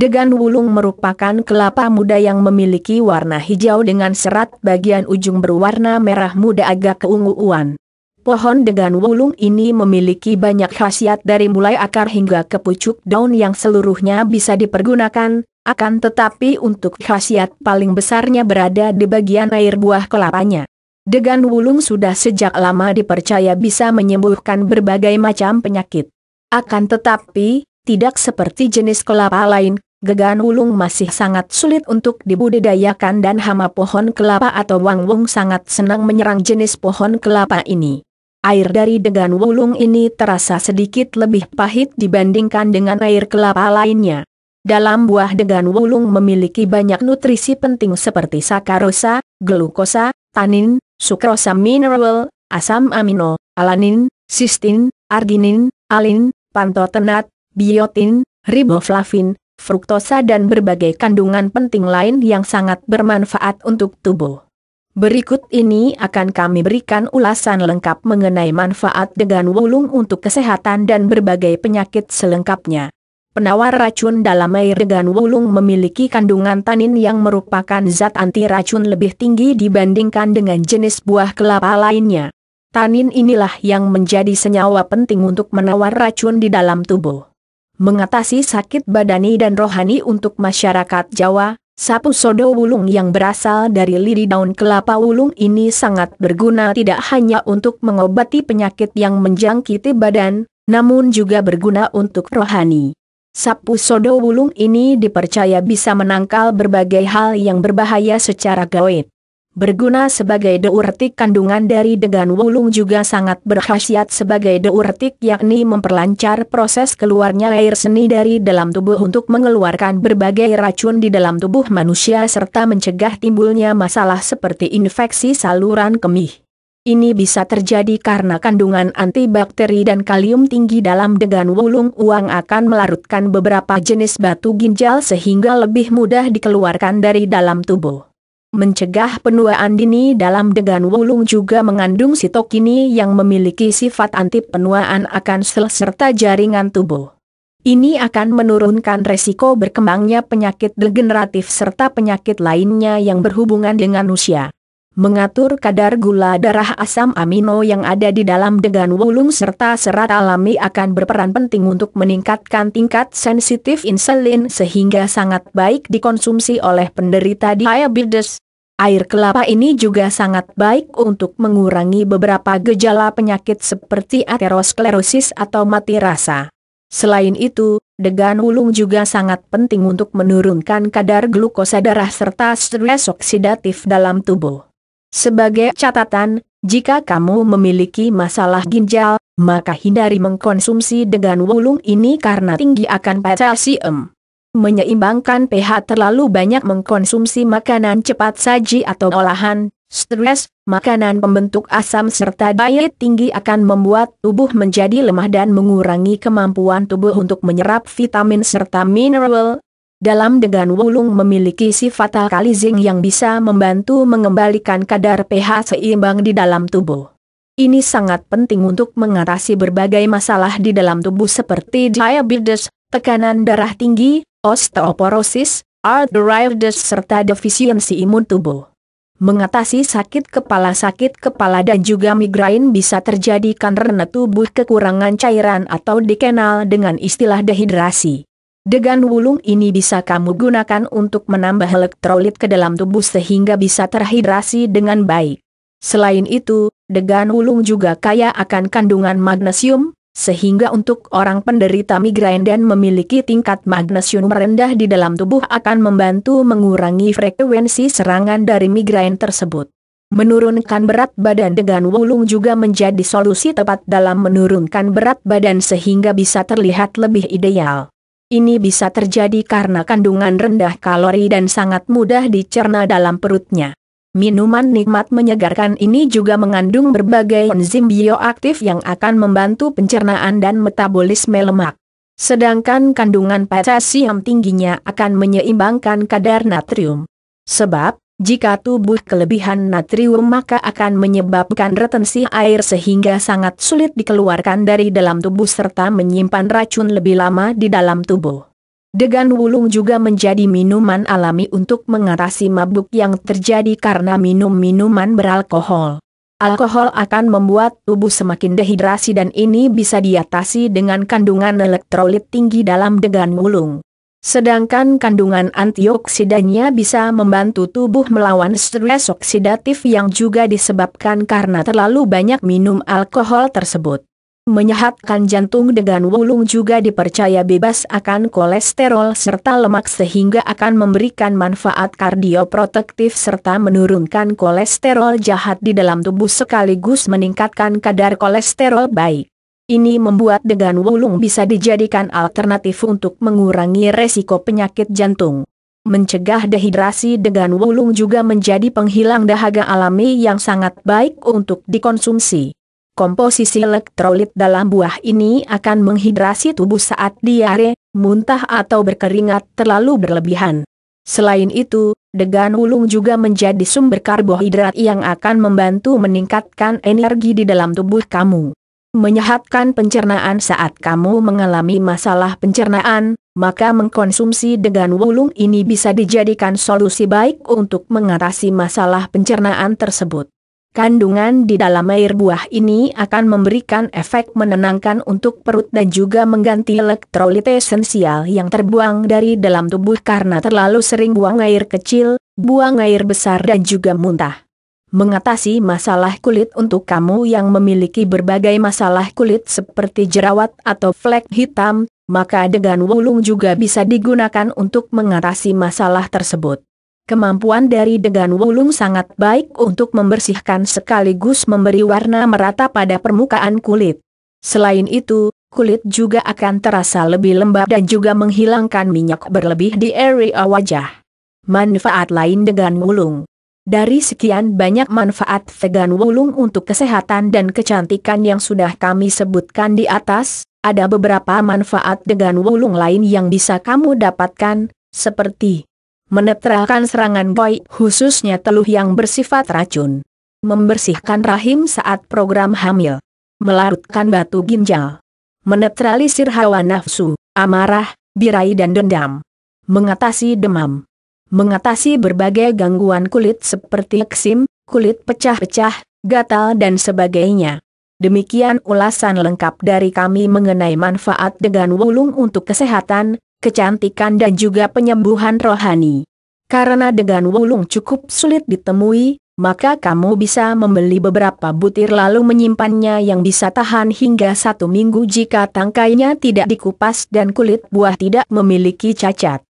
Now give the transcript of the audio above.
Degan Wulung merupakan kelapa muda yang memiliki warna hijau dengan serat bagian ujung berwarna merah muda agak keunguan. Pohon Degan Wulung ini memiliki banyak khasiat dari mulai akar hingga ke pucuk daun yang seluruhnya bisa dipergunakan, akan tetapi untuk khasiat paling besarnya berada di bagian air buah kelapanya. Degan Wulung sudah sejak lama dipercaya bisa menyembuhkan berbagai macam penyakit. Akan tetapi, tidak seperti jenis kelapa lain, Gegan Wulung masih sangat sulit untuk dibudidayakan dan hama pohon kelapa atau wangwung sangat senang menyerang jenis pohon kelapa ini. Air dari degan wulung ini terasa sedikit lebih pahit dibandingkan dengan air kelapa lainnya. Dalam buah degan wulung memiliki banyak nutrisi penting seperti sakarosa, glukosa, tanin, sukrosa mineral, asam amino, alanin, sistin, arginin, alin, pantotenat, biotin, riboflavin, fruktosa dan berbagai kandungan penting lain yang sangat bermanfaat untuk tubuh. Berikut ini akan kami berikan ulasan lengkap mengenai manfaat dengan wulung untuk kesehatan dan berbagai penyakit selengkapnya. Penawar racun dalam air dengan wulung memiliki kandungan tanin yang merupakan zat anti racun lebih tinggi dibandingkan dengan jenis buah kelapa lainnya. Tanin inilah yang menjadi senyawa penting untuk menawar racun di dalam tubuh mengatasi sakit badani dan rohani untuk masyarakat Jawa, sapu sodo wulung yang berasal dari lidi daun kelapa wulung ini sangat berguna tidak hanya untuk mengobati penyakit yang menjangkiti badan, namun juga berguna untuk rohani. Sapu sodo wulung ini dipercaya bisa menangkal berbagai hal yang berbahaya secara gaib berguna sebagai deuretik kandungan dari degan wulung juga sangat berkhasiat sebagai deuretik yakni memperlancar proses keluarnya air seni dari dalam tubuh untuk mengeluarkan berbagai racun di dalam tubuh manusia serta mencegah timbulnya masalah seperti infeksi saluran kemih. Ini bisa terjadi karena kandungan antibakteri dan kalium tinggi dalam degan wulung uang akan melarutkan beberapa jenis batu ginjal sehingga lebih mudah dikeluarkan dari dalam tubuh. Mencegah penuaan dini dalam degan wulung juga mengandung sitokini yang memiliki sifat anti penuaan akan sel serta jaringan tubuh. Ini akan menurunkan resiko berkembangnya penyakit degeneratif serta penyakit lainnya yang berhubungan dengan usia mengatur kadar gula darah asam amino yang ada di dalam degan wulung serta serat alami akan berperan penting untuk meningkatkan tingkat sensitif insulin sehingga sangat baik dikonsumsi oleh penderita diabetes. Air kelapa ini juga sangat baik untuk mengurangi beberapa gejala penyakit seperti aterosklerosis atau mati rasa. Selain itu, degan wulung juga sangat penting untuk menurunkan kadar glukosa darah serta stres oksidatif dalam tubuh. Sebagai catatan, jika kamu memiliki masalah ginjal, maka hindari mengkonsumsi dengan wulung ini karena tinggi akan potasium. Menyeimbangkan pH terlalu banyak mengkonsumsi makanan cepat saji atau olahan, stres, makanan pembentuk asam serta diet tinggi akan membuat tubuh menjadi lemah dan mengurangi kemampuan tubuh untuk menyerap vitamin serta mineral, dalam dengan wulung memiliki sifat alkalizing yang bisa membantu mengembalikan kadar pH seimbang di dalam tubuh. Ini sangat penting untuk mengatasi berbagai masalah di dalam tubuh seperti diabetes, tekanan darah tinggi, osteoporosis, arthritis serta defisiensi imun tubuh. Mengatasi sakit kepala sakit kepala dan juga migrain bisa terjadi karena tubuh kekurangan cairan atau dikenal dengan istilah dehidrasi. Degan wulung ini bisa kamu gunakan untuk menambah elektrolit ke dalam tubuh sehingga bisa terhidrasi dengan baik. Selain itu, degan wulung juga kaya akan kandungan magnesium, sehingga untuk orang penderita migrain dan memiliki tingkat magnesium rendah di dalam tubuh akan membantu mengurangi frekuensi serangan dari migrain tersebut. Menurunkan berat badan dengan wulung juga menjadi solusi tepat dalam menurunkan berat badan sehingga bisa terlihat lebih ideal. Ini bisa terjadi karena kandungan rendah kalori dan sangat mudah dicerna dalam perutnya. Minuman nikmat menyegarkan ini juga mengandung berbagai enzim bioaktif yang akan membantu pencernaan dan metabolisme lemak. Sedangkan kandungan potasium tingginya akan menyeimbangkan kadar natrium. Sebab, jika tubuh kelebihan natrium maka akan menyebabkan retensi air sehingga sangat sulit dikeluarkan dari dalam tubuh serta menyimpan racun lebih lama di dalam tubuh. Degan wulung juga menjadi minuman alami untuk mengatasi mabuk yang terjadi karena minum minuman beralkohol. Alkohol akan membuat tubuh semakin dehidrasi dan ini bisa diatasi dengan kandungan elektrolit tinggi dalam degan wulung. Sedangkan kandungan antioksidannya bisa membantu tubuh melawan stres oksidatif yang juga disebabkan karena terlalu banyak minum alkohol tersebut. Menyehatkan jantung dengan wulung juga dipercaya bebas akan kolesterol serta lemak sehingga akan memberikan manfaat kardioprotektif serta menurunkan kolesterol jahat di dalam tubuh sekaligus meningkatkan kadar kolesterol baik. Ini membuat degan wulung bisa dijadikan alternatif untuk mengurangi resiko penyakit jantung. Mencegah dehidrasi degan wulung juga menjadi penghilang dahaga alami yang sangat baik untuk dikonsumsi. Komposisi elektrolit dalam buah ini akan menghidrasi tubuh saat diare, muntah atau berkeringat terlalu berlebihan. Selain itu, degan wulung juga menjadi sumber karbohidrat yang akan membantu meningkatkan energi di dalam tubuh kamu menyehatkan pencernaan saat kamu mengalami masalah pencernaan, maka mengkonsumsi dengan wulung ini bisa dijadikan solusi baik untuk mengatasi masalah pencernaan tersebut. Kandungan di dalam air buah ini akan memberikan efek menenangkan untuk perut dan juga mengganti elektrolit esensial yang terbuang dari dalam tubuh karena terlalu sering buang air kecil, buang air besar dan juga muntah mengatasi masalah kulit untuk kamu yang memiliki berbagai masalah kulit seperti jerawat atau flek hitam, maka dengan wulung juga bisa digunakan untuk mengatasi masalah tersebut. Kemampuan dari degan wulung sangat baik untuk membersihkan sekaligus memberi warna merata pada permukaan kulit. Selain itu, kulit juga akan terasa lebih lembab dan juga menghilangkan minyak berlebih di area wajah. Manfaat lain degan wulung dari sekian banyak manfaat vegan wulung untuk kesehatan dan kecantikan yang sudah kami sebutkan di atas, ada beberapa manfaat dengan wulung lain yang bisa kamu dapatkan, seperti menetralkan serangan boy khususnya teluh yang bersifat racun, membersihkan rahim saat program hamil, melarutkan batu ginjal, menetralisir hawa nafsu, amarah, birai dan dendam, mengatasi demam mengatasi berbagai gangguan kulit seperti eksim, kulit pecah-pecah, gatal dan sebagainya. Demikian ulasan lengkap dari kami mengenai manfaat degan wulung untuk kesehatan, kecantikan dan juga penyembuhan rohani. Karena degan wulung cukup sulit ditemui, maka kamu bisa membeli beberapa butir lalu menyimpannya yang bisa tahan hingga satu minggu jika tangkainya tidak dikupas dan kulit buah tidak memiliki cacat.